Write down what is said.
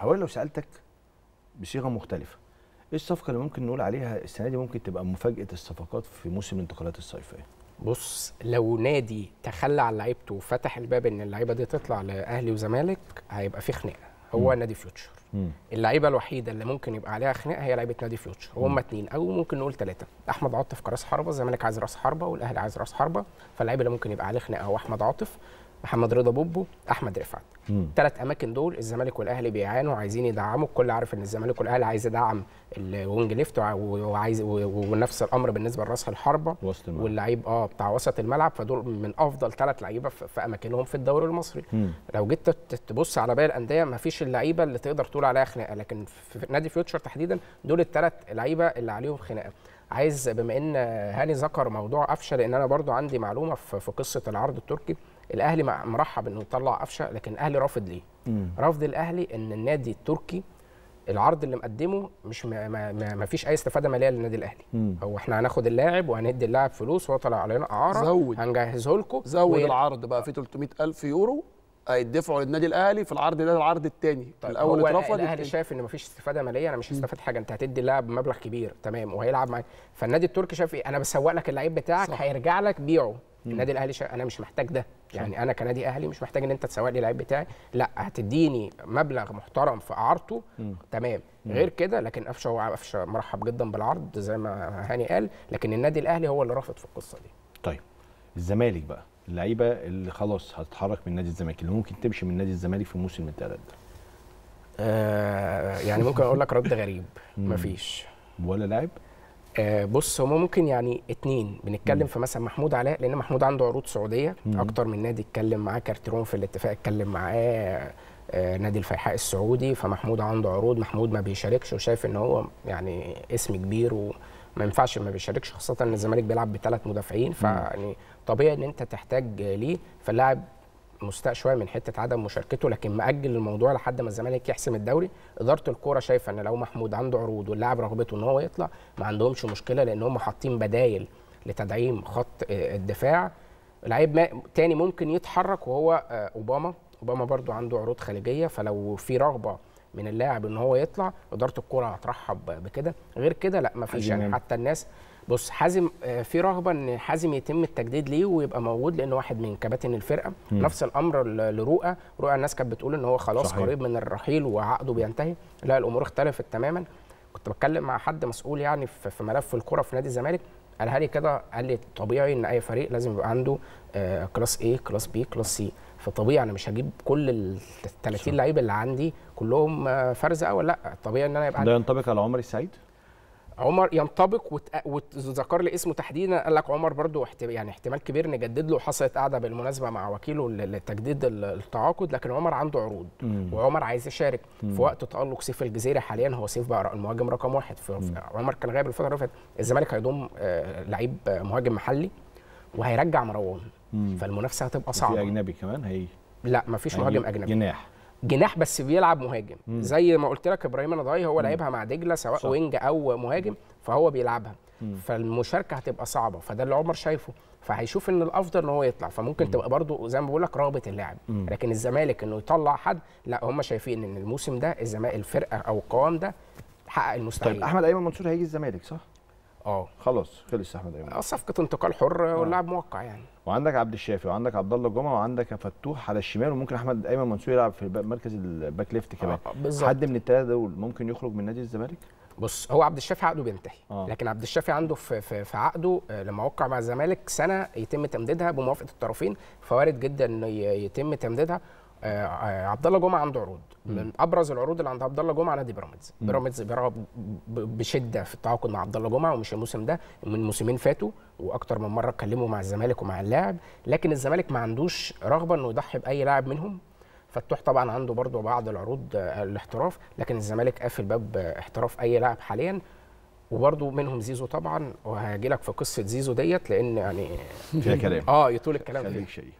هو لو سالتك بصيغه مختلفه ايه الصفقه اللي ممكن نقول عليها السنه دي ممكن تبقى مفاجاه الصفقات في موسم الانتقالات الصيفيه بص لو نادي تخلى عن لعيبته وفتح الباب ان اللعيبه دي تطلع لاهلي وزمالك هيبقى في خناقه هو م. نادي فيوتشر اللعيبه الوحيده اللي ممكن يبقى عليها خناقه هي لعيبه نادي فيوتشر وهم اتنين او ممكن نقول ثلاثه احمد عاطف كراس حربه الزمالك عايز راس حربه والاهلي عايز راس حربه فاللعيب اللي ممكن يبقى عليه خناقه هو احمد عاطف محمد رضا بوبو احمد رفعت ثلاث اماكن دول الزمالك والاهلي بيعانوا عايزين يدعموا الكل عارف ان الزمالك والاهلي عايز يدعم الوينج ليفت وعايز ونفس الامر بالنسبه لراس الحربه واللعيب اه بتاع وسط الملعب فدول من افضل ثلاث لعيبه في اماكنهم في الدوري المصري مم. لو جيت تبص على باقي الانديه ما فيش اللعيبه اللي تقدر تقول عليها خناقه لكن في نادي فيوتشر تحديدا دول الثلاث لعيبه اللي عليهم خناقه عايز بما ان هاني ذكر موضوع قفشه لان انا برضو عندي معلومه في قصه العرض التركي الاهلي مرحب انه يطلع قفشه لكن الاهلي رافض ليه؟ رفض الاهلي ان النادي التركي العرض اللي مقدمه مش ما, ما, ما, ما فيش اي استفاده ماليه للنادي الاهلي مم. هو احنا هناخد اللاعب وهندي اللاعب فلوس وهو طالع علينا اعاره زود هنجهزه لكم زود العرض بقى في 300000 يورو هيدفعوا للنادي الاهلي في العرض ده العرض الثاني طيب الاول اترفض الاهلي شايف ان مفيش استفاده ماليه انا مش هستفاد حاجه انت هتدي اللاعب مبلغ كبير تمام وهيلعب معاك فالنادي التركي شايف ايه انا بسوق لك اللعيب بتاعك صح. هيرجع لك بيعه النادي الاهلي شا... انا مش محتاج ده يعني انا كنادي اهلي مش محتاج ان انت تسوق لي اللعيب بتاعي لا هتديني مبلغ محترم في اعارته تمام غير كده لكن قفشه هو قفشه مرحب جدا بالعرض زي ما هاني قال لكن النادي الاهلي هو اللي رافض في القصه دي طيب الزمالك بقى اللعيبه اللي خلاص هتتحرك من نادي الزمالك اللي ممكن تمشي من نادي الزمالك في الموسم الثلاث ده آه يعني ممكن اقول لك رد غريب مفيش ولا لاعب آه بص هو ممكن يعني اتنين بنتكلم في مثلا محمود علاء لان محمود عنده عروض سعوديه مم. اكتر من نادي اتكلم معاه كارتيرون في الاتفاق اتكلم معاه آه نادي الفيحاء السعودي فمحمود عنده عروض محمود ما بيشاركش وشايف ان هو يعني اسم كبير وما ينفعش ما بيشاركش خاصه ان الزمالك بيلعب بثلاث مدافعين فيعني طبيعي ان انت تحتاج ليه فاللاعب مستاء شويه من حته عدم مشاركته لكن مأجل الموضوع لحد ما الزمالك يحسم الدوري اداره الكوره شايفه ان لو محمود عنده عروض واللاعب رغبته ان هو يطلع ما عندهمش مشكله لان هم حاطين بدايل لتدعيم خط آه، الدفاع لعيب تاني ممكن يتحرك وهو آه، اوباما اوباما برضو عنده عروض خليجيه فلو في رغبه من اللاعب ان هو يطلع اداره الكوره هترحب بكده غير كده لا ما فيش يعني حتى الناس بص حازم آه، في رغبه ان حازم يتم التجديد ليه ويبقى موجود لانه واحد من كباتن الفرقه مم. نفس الامر لرؤى رؤى الناس كانت بتقول ان هو خلاص صحيح. قريب من الرحيل وعقده بينتهي لا الامور اختلفت تماما كنت بتكلم مع حد مسؤول يعني في ملف الكره في نادي الزمالك قالها لي كده قال لي طبيعي ان اي فريق لازم يبقى عنده آه، كلاس اي كلاس بي كلاس سي فطبيعي انا مش هجيب كل ال 30 لعيب اللي عندي كلهم آه، فرزه ولا لا طبيعي ان انا يبقى عندي ده ينطبق على عمر السعيد عمر ينطبق وذكر لي اسمه تحديدا قال لك عمر برضو يعني احتمال كبير نجدد له حصلت قاعده بالمناسبه مع وكيله لتجديد التعاقد لكن عمر عنده عروض مم. وعمر عايز يشارك مم. في وقت تالق سيف الجزيره حاليا هو سيف بقى المهاجم رقم واحد عمر كان غايب الفتره اللي فاتت الزمالك هيضم آه، لعيب مهاجم محلي وهيرجع مروان فالمنافسه هتبقى صعبه في اجنبي كمان هي لا مفيش مهاجم اجنبي جناح جناح بس بيلعب مهاجم مم. زي ما قلت لك ابراهيم النضاعي هو لعبها مع دجله سواء صح. وينج او مهاجم فهو بيلعبها مم. فالمشاركه هتبقى صعبه فده اللي عمر شايفه فهيشوف ان الافضل ان هو يطلع فممكن مم. تبقى برده زي ما بقول لك رغبه اللاعب لكن الزمالك انه يطلع حد لا هم شايفين ان الموسم ده الزمالك الفرقه او القوام ده حقق المستحيل طيب احمد ايمن منصور هيجي الزمالك صح اه خلاص خلص احمد ايمن آه، صفقه انتقال حر آه. واللاعب موقع يعني وعندك عبد الشافي وعندك عبد الله الجمعه وعندك فتوح على الشمال وممكن احمد ايمن منصور يلعب في مركز الباك ليفت كمان آه حد من الثلاثه دول ممكن يخرج من نادي الزمالك بص هو عبد الشافي عقده بينتهي آه. لكن عبد الشافي عنده في, في, في عقده آه، لما وقع مع الزمالك سنه يتم تمديدها بموافقه الطرفين فوارد جدا انه يتم تمديدها آه، آه، عبد الله جمعه عنده عروض من ابرز العروض اللي عند عبد الله جمعه نادي بيراميدز بيراميدز بيرغب بشده في التعاقد مع عبد الله جمعه ومش الموسم ده من موسمين فاتوا واكتر من مره اتكلموا مع الزمالك ومع اللاعب لكن الزمالك ما عندوش رغبه انه يضحي باي لاعب منهم فتوح طبعا عنده برضه بعض العروض آه، الاحتراف لكن الزمالك قافل باب احتراف اي لاعب حاليا وبرضه منهم زيزو طبعا وهاجي لك في قصه زيزو ديت لان يعني فيها كلام اه يطول الكلام فيها